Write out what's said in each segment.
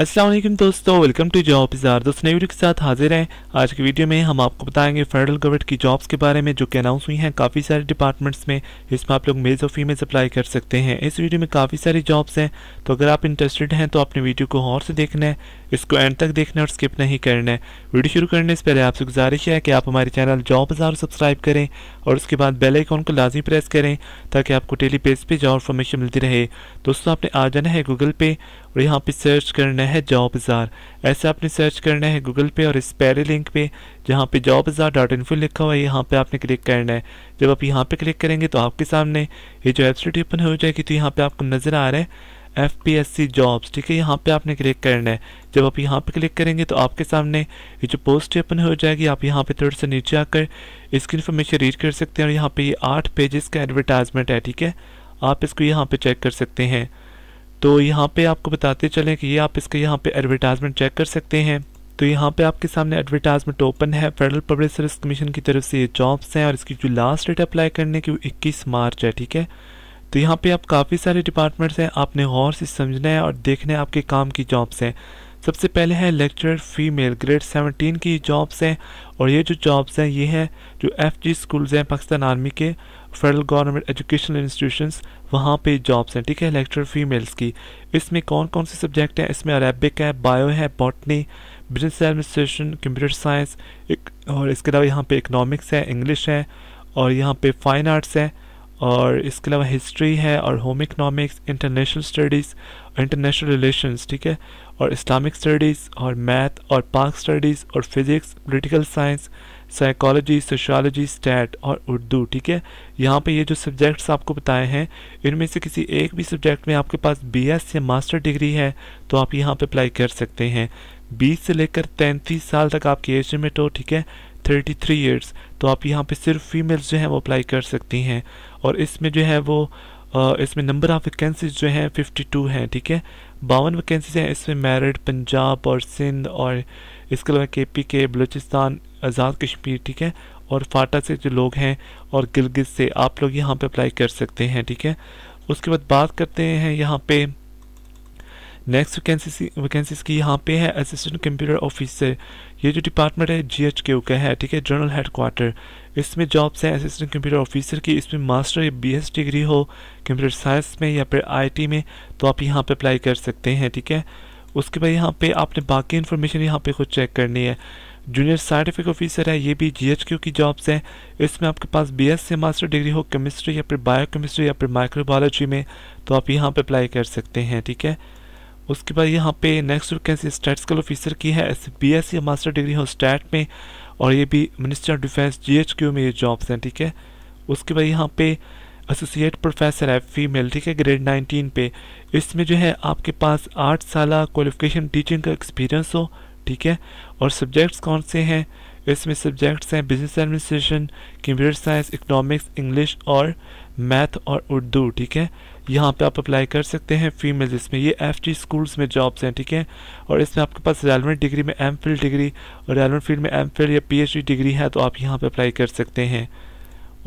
असलम दोस्तों welcome to job इजार दोस्तों video के साथ हाजिर हैं आज की वीडियो में हम आपको बताएंगे फेडरल गवर्नमेंट की जॉब्स के बारे में जो कि अनाउंस हुई हैं काफ़ी सारे डिपार्टमेंट्स में इसमें आप लोग मेल्स और फीमेल्स अप्लाई कर सकते हैं इस वीडियो में काफ़ी सारी जॉब्स हैं तो अगर आप इंटरेस्टेड हैं तो आपने वीडियो को और से देखना है इसको एंड तक देखना है और स्किप नहीं करना है वीडियो शुरू करने से पहले आपसे गुजारिश है कि आप हमारे चैनल जॉब बाजार सब्सक्राइब करें और उसके बाद बेल आइकॉन को लाजमी प्रेस करें ताकि आपको टेली पेज पर जॉब इन्फॉर्मेशन मिलती रहे दोस्तों आपने आ जाना है गूगल पे और यहाँ पे सर्च करना है जॉब बाज़ार ऐसे आपने सर्च करना है गूगल पे और इस पहले लिंक पे जहाँ पे जॉब बाज़ार डॉट इन्फो लिखा हुआ है यहाँ पे आपने क्लिक करना है जब आप यहाँ पे क्लिक करेंगे तो आपके सामने ये जो वेबसाइट ओपन हो जाएगी तो यहाँ पर आपको नज़र आ रहा है F P S C jobs ठीक है यहाँ पे आपने क्लिक करना है जब आप यहाँ पे क्लिक करेंगे तो आपके सामने ये जो पोस्ट ओपन हो जाएगी आप यहाँ पे थोड़ा सा नीचे आकर इसकी इन्फॉर्मेशन रीड कर सकते हैं और यहाँ पे ये आठ पेजेस का एडवर्टाइजमेंट है ठीक है आप इसको यहाँ पे चेक कर सकते हैं तो यहाँ पे आपको बताते चलें कि ये आप इसके यहाँ पे एडवर्टाइजमेंट चेक कर सकते हैं तो यहाँ पे आपके सामने एडवर्टाइजमेंट ओपन है फेडरल पब्लिक सर्विस कमीशन की तरफ से ये जॉब्स हैं और इसकी जो लास्ट डेट अप्लाई करने की वो इक्कीस मार्च है ठीक है तो यहाँ पे आप काफ़ी सारे डिपार्टमेंट्स हैं आपने गौर से समझना है और देखना है आपके काम की जॉब्स हैं सबसे पहले है लेक्चरर फीमेल ग्रेड 17 की जॉब्स हैं और ये जो जॉब्स हैं ये हैं जो एफ जी स्कूल्स हैं पाकिस्तान आर्मी के फेडरल गवर्नमेंट एजुकेशनल इंस्टीट्यूशन वहाँ पे जॉब्स हैं ठीक है लेक्चर फीमेल्स की इसमें कौन कौन से सब्जेक्ट हैं इसमें अरेबिक है बायो है botany business administration computer science और इसके अलावा यहाँ पे इकनॉमिक्स है इंग्लिश है और यहाँ पे फाइन आर्ट्स है और इसके अलावा हिस्ट्री है और home economics international studies international relation ठीक है और इस्लामिक स्टडीज़ और मैथ और पार्क स्टडीज़ और physics political science psychology sociology stat और उर्दू ठीक है यहाँ पे ये जो सब्जेक्ट्स आपको बताए हैं इनमें से किसी एक भी सब्जेक्ट में आपके पास बीएस या मास्टर डिग्री है तो आप यहाँ पे अप्लाई कर सकते हैं 20 से लेकर 33 साल तक आपकी एज में तो ठीक है 33 थ्री ईयर्स तो आप यहाँ पे सिर्फ फीमेल्स जो हैं वो अप्लाई कर सकती हैं और इसमें जो है वो इसमें नंबर ऑफ़ वैकेंसीज जो हैं 52 हैं ठीक है बावन वैकेंसीज हैं इसमें मैरिड पंजाब और सिंध और इसके अलावा के पी के बलूचिस्तान आज़ाद कश्मीर ठीक है और फाटा से जो लोग हैं और गिलगित से आप लोग यहाँ पे अप्लाई कर सकते हैं ठीक है उसके बाद बात करते हैं यहाँ पे नेक्स्ट वैकेंसी वैकेंसीज की यहाँ पे है असिस्टेंट कंप्यूटर ऑफिसर ये जो डिपार्टमेंट है जी एच के का है ठीक है जनरल हेड क्वार्टर इसमें जॉब्स हैं असिस्टेंट कंप्यूटर ऑफिसर की इसमें मास्टर या बी एस डिग्री हो कंप्यूटर साइंस में या फिर आई टी में तो आप यहाँ पर अप्लाई कर सकते हैं ठीक है थीके? उसके बाद यहाँ पे आपने बाकी इन्फॉर्मेशन यहाँ पे खुद चेक करनी है जूनियर साइंटिफिक ऑफिसर है ये भी जीएचक्यू की जॉब्स हैं इसमें आपके पास एस से मास्टर डिग्री हो केमिस्ट्री या फिर बायोकेमिस्ट्री या फिर माइक्रोबायोलॉजी में तो आप यहाँ पे अप्लाई कर सकते हैं ठीक है उसके बाद यहाँ पे नेक्स्ट वैकेंसी स्टेटिकल ऑफिसर की है एस या मास्टर डिग्री हो स्टैट में और ये भी मिनिस्ट्री ऑफ डिफेंस क्यू में ये जॉब्स हैं ठीक है उसके बाद यहाँ पे एसोसिएट प्रोफेसर है फीमेल ठीक है ग्रेड 19 पे इसमें जो है आपके पास आठ साल क्वालिफिकेशन टीचिंग का एक्सपीरियंस हो ठीक है और सब्जेक्ट्स कौन से हैं इसमें सब्जेक्ट्स हैं business administration computer science economics English और मैथ और उर्दू ठीक है यहाँ पे आप अप्लाई कर सकते हैं फीमेल इसमें ये एफ जी स्कूल्स में जॉब्स हैं ठीक है और इसमें आपके पास रेलवेंट डिग्री में एम डिग्री और रेलवेंट फील्ड में एम या पी डिग्री है तो आप यहाँ पर अप्लाई कर सकते हैं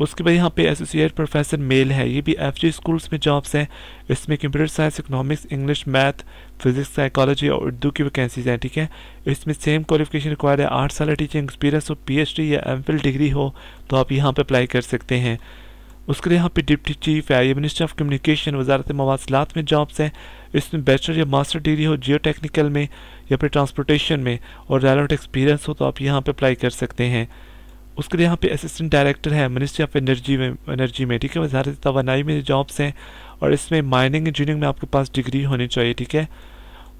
उसके बाद यहाँ पे एसोसिएट प्रोफेसर मेल है ये भी एफ जी स्कूल्स में जॉब्स हैं इसमें computer science economics English math physics psychology और उर्दू की वैकेंसीज हैं ठीक है इसमें सेम क्वालिफिकेशन रिक्वायर है आठ साल टीचिंग एक्सपीरियंस हो पी या एम डिग्री हो तो आप यहाँ पर अप्लाई कर सकते हैं उसके लिए यहाँ पे डिप्टी चीफ है ये मिनिस्टर ऑफ कम्युनिकेशन वजारत मवासलात में जॉब्स हैं इसमें बैचलर या मास्टर डिग्री हो जियो टेक्निकल में या फिर ट्रांसपोर्टेशन में और रेलेवेंट एक्सपीरियंस हो तो आप यहाँ पर अप्लाई कर सकते हैं उसके लिए यहाँ पे असिस्टेंट डायरेक्टर है मिनिस्ट्री ऑफ एनर्जी में एनर्जी में ठीक है वजारत तोानाई में जॉब्स हैं और इसमें माइनिंग इंजीनियरिंग में आपके पास डिग्री होनी चाहिए ठीक है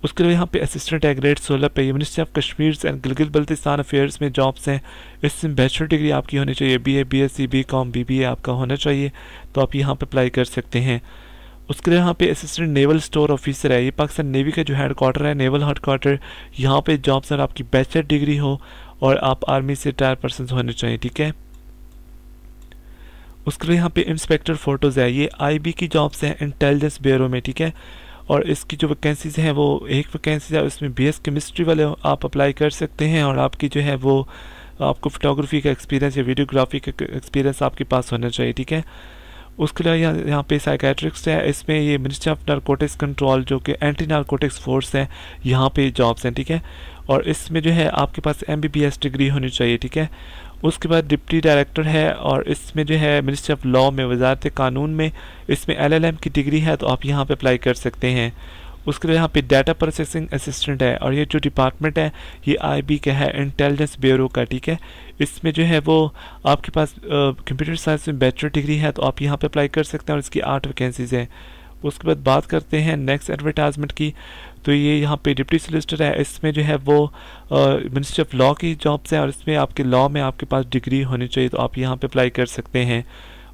उसके लिए यहाँ पे असिस्टेंट एग्रेड ग्रेड सोलह पे ministry of Kashmir and Gilgit Baltistan affairs में जॉब्स हैं इसमें बैचलर डिग्री आपकी होनी चाहिए B A B S C B com B B A आपका होना चाहिए तो आप यहाँ पर अप्लाई कर सकते हैं उसके लिए यहाँ पे असिस्टेंट नेवल स्टोर ऑफिसर है ये पाकिस्तान नेवी का जो हेड क्वार्टर है नेवल हेड क्वार्टर यहाँ पे जॉब्स और आपकी बैचलर डिग्री हो और आप आर्मी से रिटायर पर्सन होने चाहिए ठीक है उसके लिए यहाँ पे इंस्पेक्टर फोटोज़ है ये आईबी की जॉब्स हैं इंटेलिजेंस ब्यूरो में ठीक है और इसकी जो वैकेंसीज हैं वो एक वैकेंसी है उसमें एस केमिस्ट्री वाले आप अप्लाई कर सकते हैं और आपकी जो है वो आपको फोटोग्राफी का एक्सपीरियंस या वीडियोग्राफी का एक्सपीरियंस आपके पास होना चाहिए ठीक है उसके लिए यहाँ यहाँ पे साइकेट्रिक्स है इसमें ये मिनिस्ट्री ऑफ नारकोटिक्स कंट्रोल जो कि एंटी नारकोटिक्स फोर्स है यहाँ पे जॉब्स हैं ठीक है और इसमें जो है आपके पास एम डिग्री होनी चाहिए ठीक है उसके बाद डिप्टी डायरेक्टर है और इसमें जो है मिनिस्ट्री ऑफ लॉ में वजारत कानून में इसमें एम की डिग्री है तो आप यहाँ पर अप्लाई कर सकते हैं उसके लिए यहाँ पे डाटा प्रोसेसिंग असिस्टेंट है और ये जो डिपार्टमेंट है ये आईबी का है इंटेलिजेंस ब्यूरो का ठीक है इसमें जो है वो आपके पास कंप्यूटर साइंस में बैचलर डिग्री है तो आप यहाँ पे अप्लाई कर सकते हैं और इसकी आठ वैकेंसीज़ हैं उसके बाद बात करते हैं नेक्स्ट एडवर्टाइजमेंट की तो ये यहाँ पे डिप्टी सोलिसिटर है इसमें जो है वो मिनिस्ट्री ऑफ लॉ की जॉब्स हैं और इसमें आपके लॉ में आपके पास डिग्री होनी चाहिए तो आप यहाँ पे अप्लाई कर सकते हैं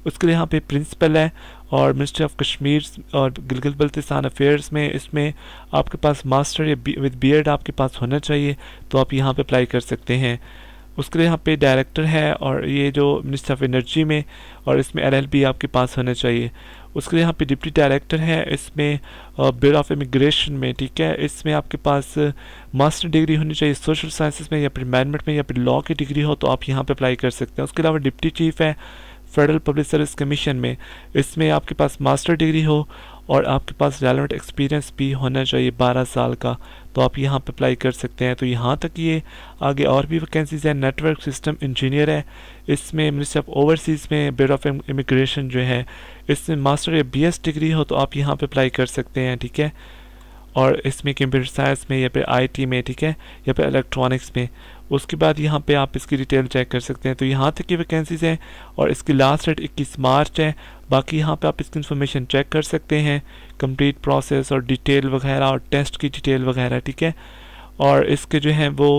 उसके लिए यहाँ पे प्रिंसिपल है और मिनिस्ट्री ऑफ कश्मीर और गिलगित बल्तिस्तान अफेयर्स में इसमें आपके पास मास्टर या बी, विद बीएड आपके पास होना चाहिए तो आप यहाँ पे अप्लाई कर सकते हैं उसके लिए यहाँ पे डायरेक्टर है और ये जो मिनिस्टर ऑफ एनर्जी में और इसमें एलएलबी आपके पास होना चाहिए उसके लिए यहाँ पे डिप्टी डायरेक्टर है इसमें ब्यूरो ऑफ इमिग्रेशन में ठीक है इसमें आपके पास मास्टर डिग्री होनी चाहिए सोशल साइंसेस में या फिर मैनमेंट में या फिर लॉ की डिग्री हो तो आप यहाँ पे अप्लाई कर सकते हैं उसके अलावा डिप्टी चीफ है फेडरल पब्लिक सर्विस कमीशन में इसमें आपके पास मास्टर डिग्री हो और आपके पास रेलिवेंट एक्सपीरियंस भी होना चाहिए 12 साल का तो आप यहाँ पर अप्लाई कर सकते हैं तो यहाँ तक ये आगे और भी वैकेंसीज़ हैं नेटवर्क सिस्टम इंजीनियर है इसमें मिनिस्ट्री ऑफ ओवरसीज़ में बेड ऑफ इमिग्रेशन जो है इसमें मास्टर या बी डिग्री हो तो आप यहाँ पर अप्लाई कर सकते हैं ठीक है और इसमें कंप्यूटर साइंस में या फिर आई में ठीक है या फिर इलेक्ट्रॉनिक्स में उसके बाद यहाँ पे आप इसकी डिटेल चेक कर सकते हैं तो यहाँ तक की वैकेंसीज़ हैं और इसकी लास्ट डेट 21 मार्च है बाकी यहाँ पे आप इसकी इन्फॉर्मेशन चेक कर सकते हैं कंप्लीट प्रोसेस और डिटेल वगैरह और टेस्ट की डिटेल वगैरह ठीक है और इसके जो हैं वो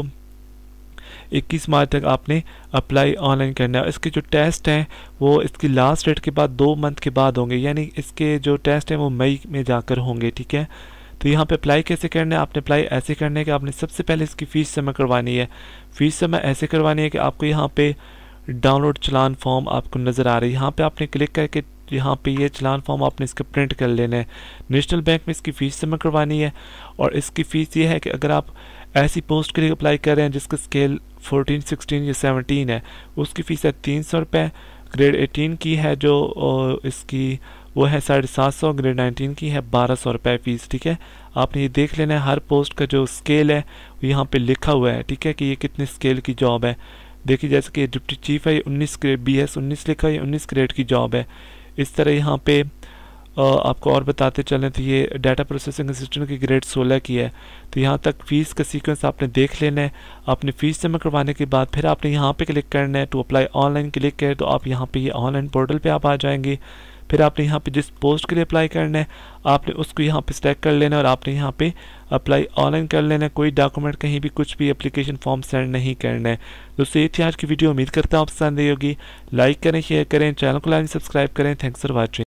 21 मार्च तक आपने अप्लाई ऑनलाइन करना है इसके जो टेस्ट हैं वो इसकी लास्ट डेट के बाद दो मंथ के बाद होंगे यानी इसके जो टेस्ट हैं वो मई में जाकर होंगे ठीक है तो यहाँ पे अप्लाई कैसे करना है आपने अप्लाई ऐसे करना है कि आपने सबसे पहले इसकी फ़ीस जमा करवानी है फ़ीस जमा ऐसे करवानी है कि आपको यहाँ पे डाउनलोड चलान फॉर्म आपको नज़र आ रही है यहाँ पे आपने क्लिक करके यहाँ पे ये चलान फॉर्म आपने इसका प्रिंट कर लेना है नेशनल बैंक में इसकी फ़ीस जमा करवानी है और इसकी फ़ीस ये है कि अगर आप ऐसी पोस्ट के लिए अप्लाई कर रहे हैं जिसका स्केल फोर्टीन सिक्सटीन या सेवनटीन है उसकी फ़ीस है तीन सौ ग्रेड एटीन की है जो इसकी वो है साढ़े सात सौ ग्रेड नाइनटीन की है बारह सौ रुपये फ़ीस ठीक है आपने ये देख लेना है हर पोस्ट का जो स्केल है यहाँ पे लिखा हुआ है ठीक है कि ये कितने स्केल की जॉब है देखिए जैसे कि डिप्टी चीफ है ये उन्नीस ग्रेड बी एस उन्नीस लिखा है उन्नीस ग्रेड की जॉब है इस तरह यहाँ पर आपको और बताते चलें तो ये डाटा प्रोसेसिंग असिस्टेंट की ग्रेड 16 की है तो यहाँ तक फ़ीस का सीक्वेंस आपने देख लेना है आपने फ़ीस जमा करवाने के बाद फिर आपने यहाँ पे क्लिक करना है टू अप्लाई ऑनलाइन क्लिक करें तो आप यहाँ पे ये ऑनलाइन पोर्टल पे आप आ जाएंगे फिर आपने यहाँ पे जिस पोस्ट के लिए अप्लाई करना है आपने उसको यहाँ पे सिलेक्ट कर लेना और आपने यहाँ पे अप्लाई ऑनलाइन कर लेना कोई डॉक्यूमेंट कहीं भी कुछ भी अप्लीकेशन फॉर्म सेंड नहीं करना है दोस्तों ये थी आज की वीडियो उम्मीद करता हूँ आप पसंद आई होगी लाइक करें शेयर करें चैनल को लाइन सब्सक्राइब करें थैंक्स फॉर वॉचिंग